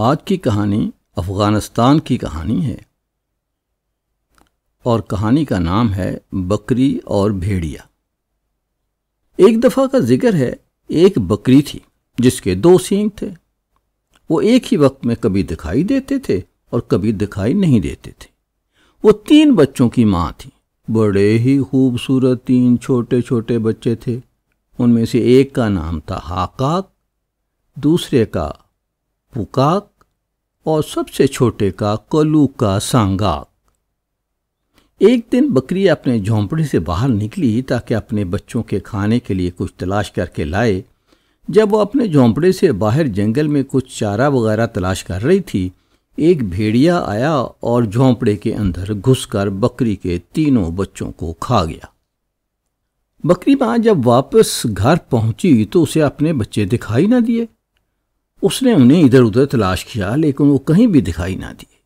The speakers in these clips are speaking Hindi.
आज की कहानी अफ़गानिस्तान की कहानी है और कहानी का नाम है बकरी और भेड़िया एक दफ़ा का जिक्र है एक बकरी थी जिसके दो सींग थे वो एक ही वक्त में कभी दिखाई देते थे और कभी दिखाई नहीं देते थे वो तीन बच्चों की माँ थी बड़े ही खूबसूरत तीन छोटे छोटे बच्चे थे उनमें से एक का नाम था हाकाक दूसरे का पुकाक और सबसे छोटे का कलू का सांगाक एक दिन बकरी अपने झोंपड़े से बाहर निकली ताकि अपने बच्चों के खाने के लिए कुछ तलाश करके लाए जब वो अपने झोंपड़े से बाहर जंगल में कुछ चारा वगैरह तलाश कर रही थी एक भेड़िया आया और झोंपड़े के अंदर घुसकर बकरी के तीनों बच्चों को खा गया बकरी माँ जब वापस घर पहुंची तो उसे अपने बच्चे दिखाई ना दिए उसने उन्हें इधर उधर तलाश किया लेकिन वो कहीं भी दिखाई ना दिए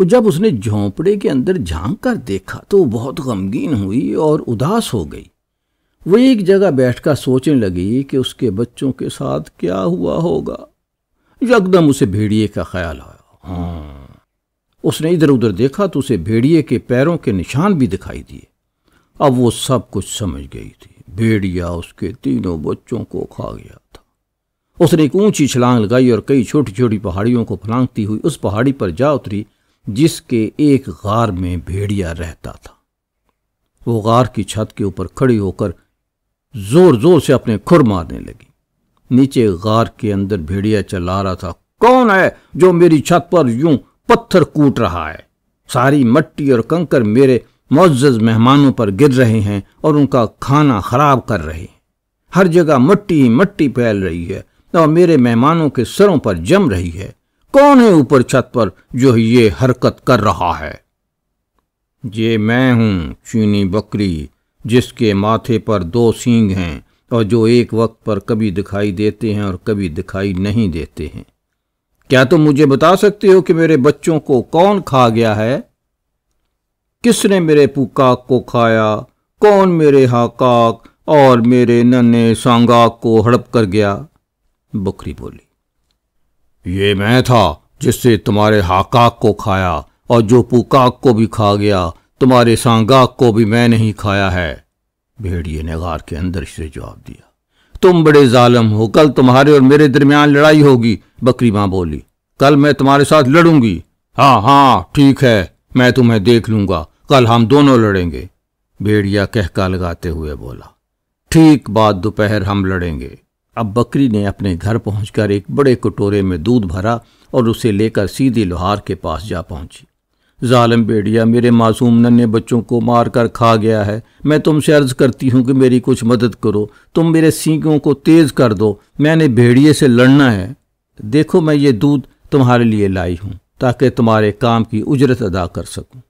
और जब उसने झोंपड़े के अंदर झांक कर देखा तो वो बहुत गमगीन हुई और उदास हो गई वो एक जगह बैठकर सोचने लगी कि उसके बच्चों के साथ क्या हुआ होगा यकदम उसे भेड़िए का ख्याल आया हाँ उसने इधर उधर देखा तो उसे भेड़िए के पैरों के निशान भी दिखाई दिए अब वो सब कुछ समझ गई थी भेड़िया उसके तीनों बच्चों को खा गया उसने एक ऊंची छलांग लगाई और कई छोटी छोटी पहाड़ियों को फलांगती हुई उस पहाड़ी पर जा उतरी जिसके एक गार में भेड़िया रहता था वो गार की छत के ऊपर खड़ी होकर जोर जोर से अपने खुर मारने लगी नीचे गार के अंदर भेड़िया चला रहा था कौन है जो मेरी छत पर यूं पत्थर कूट रहा है सारी मट्टी और कंकर मेरे मोजज मेहमानों पर गिर रहे हैं और उनका खाना खराब कर रहे हैं हर जगह मट्टी ही मट्टी फैल रही है और मेरे मेहमानों के सरों पर जम रही है कौन है ऊपर छत पर जो ये हरकत कर रहा है ये मैं हूं चीनी बकरी जिसके माथे पर दो सींग हैं और जो एक वक्त पर कभी दिखाई देते हैं और कभी दिखाई नहीं देते हैं क्या तुम तो मुझे बता सकते हो कि मेरे बच्चों को कौन खा गया है किसने मेरे पुकाक को खाया कौन मेरे हाकाक और मेरे नन्हे सांगाक को हड़प कर गया बकरी बोली ये मैं था जिससे तुम्हारे हाकाक को खाया और जो पुकाक को भी खा गया तुम्हारे सांगाक को भी मैं नहीं खाया है भेड़िए ने गार के अंदर से जवाब दिया तुम बड़े जालम हो कल तुम्हारे और मेरे दरमियान लड़ाई होगी बकरी मां बोली कल मैं तुम्हारे साथ लड़ूंगी हाँ हाँ ठीक है मैं तुम्हें देख लूंगा कल हम दोनों लड़ेंगे भेड़िया कहका लगाते हुए बोला ठीक बात दोपहर हम लड़ेंगे अब बकरी ने अपने घर पहुंचकर एक बड़े कटोरे में दूध भरा और उसे लेकर सीधी लोहार के पास जा पहुंची जालम बेड़िया मेरे मासूम नन्हे बच्चों को मार कर खा गया है मैं तुमसे अर्ज़ करती हूँ कि मेरी कुछ मदद करो तुम मेरे सींगों को तेज़ कर दो मैंने भेड़िए से लड़ना है देखो मैं ये दूध तुम्हारे लिए लाई हूँ ताकि तुम्हारे काम की उजरत अदा कर सकूँ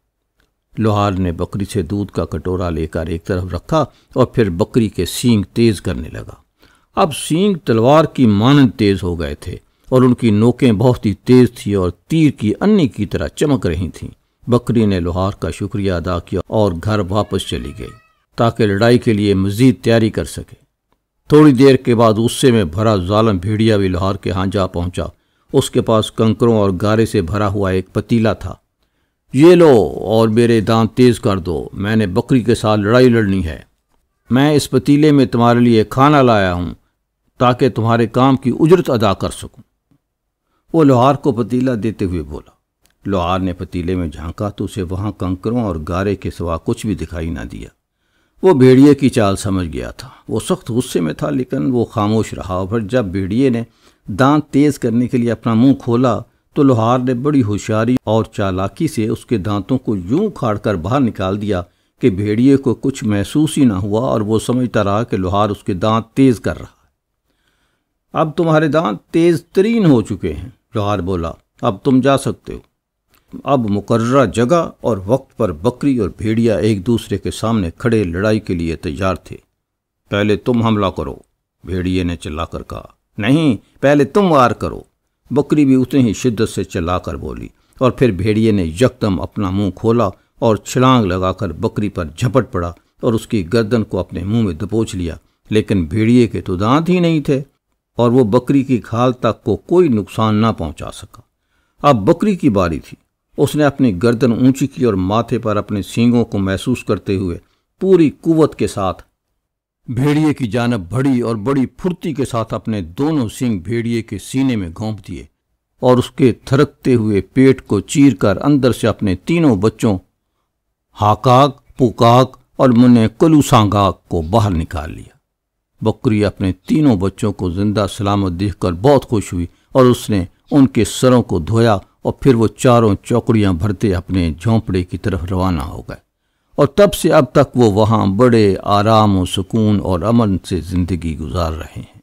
लोहार ने बकरी से दूध का कटोरा लेकर एक तरफ रखा और फिर बकरी के सींग तेज़ करने लगा अब सींग तलवार की मानन तेज हो गए थे और उनकी नोकें बहुत ही तेज थी और तीर की अन्य की तरह चमक रही थीं। बकरी ने लोहार का शुक्रिया अदा किया और घर वापस चली गई ताकि लड़ाई के लिए मजीद तैयारी कर सके थोड़ी देर के बाद गुस्से में भरा जालम भेड़िया भी लोहार के यहाँ जा पहुंचा उसके पास कंकरों और गारे से भरा हुआ एक पतीला था ये लो और मेरे दांत तेज कर दो मैंने बकरी के साथ लड़ाई लड़नी है मैं इस पतीले में तुम्हारे लिए खाना लाया हूँ ताकि तुम्हारे काम की उजरत अदा कर सकूं वो लोहार को पतीला देते हुए बोला लोहार ने पतीले में झांका तो उसे वहां कंकरों और गारे के सिवा कुछ भी दिखाई ना दिया वो भेड़िए की चाल समझ गया था वो सख्त गुस्से में था लेकिन वो खामोश रहा पर जब भेड़िए ने दांत तेज करने के लिए अपना मुंह खोला तो लोहार ने बड़ी होशियारी और चालाकी से उसके दांतों को यूं कर बाहर निकाल दिया कि भेड़िए को कुछ महसूस ही ना हुआ और वो समझता रहा कि लोहार उसके दांत तेज कर रहा अब तुम्हारे दांत तेज तरीन हो चुके हैं जहार बोला अब तुम जा सकते हो अब मुकर्रा जगह और वक्त पर बकरी और भेड़िया एक दूसरे के सामने खड़े लड़ाई के लिए तैयार थे पहले तुम हमला करो भेड़िए ने चिल्लाकर कहा नहीं पहले तुम वार करो बकरी भी उतनी ही शिद्दत से चिल्लाकर बोली और फिर भेड़िए ने यकदम अपना मुंह खोला और छलांग लगाकर बकरी पर झपट पड़ा और उसकी गर्दन को अपने मुंह में दबोच लिया लेकिन भेड़िए के तो दांत ही नहीं थे और वो बकरी की खाल तक को कोई नुकसान ना पहुंचा सका अब बकरी की बारी थी उसने अपनी गर्दन ऊंची की और माथे पर अपने सींगों को महसूस करते हुए पूरी कुवत के साथ भेड़िए की जानब भड़ी और बड़ी फुर्ती के साथ अपने दोनों सींग भेड़िए के सीने में घोंप दिए और उसके थरकते हुए पेट को चीरकर अंदर से अपने तीनों बच्चों हाकाक पुकाक और मुन्ने कलुसांगाक को बाहर निकाल लिया बकरी अपने तीनों बच्चों को जिंदा सलामत देखकर बहुत खुश हुई और उसने उनके सरों को धोया और फिर वो चारों चौकड़ियाँ भरते अपने झोंपड़े की तरफ रवाना हो गए और तब से अब तक वो वहाँ बड़े आराम और सुकून और अमन से ज़िंदगी गुजार रहे हैं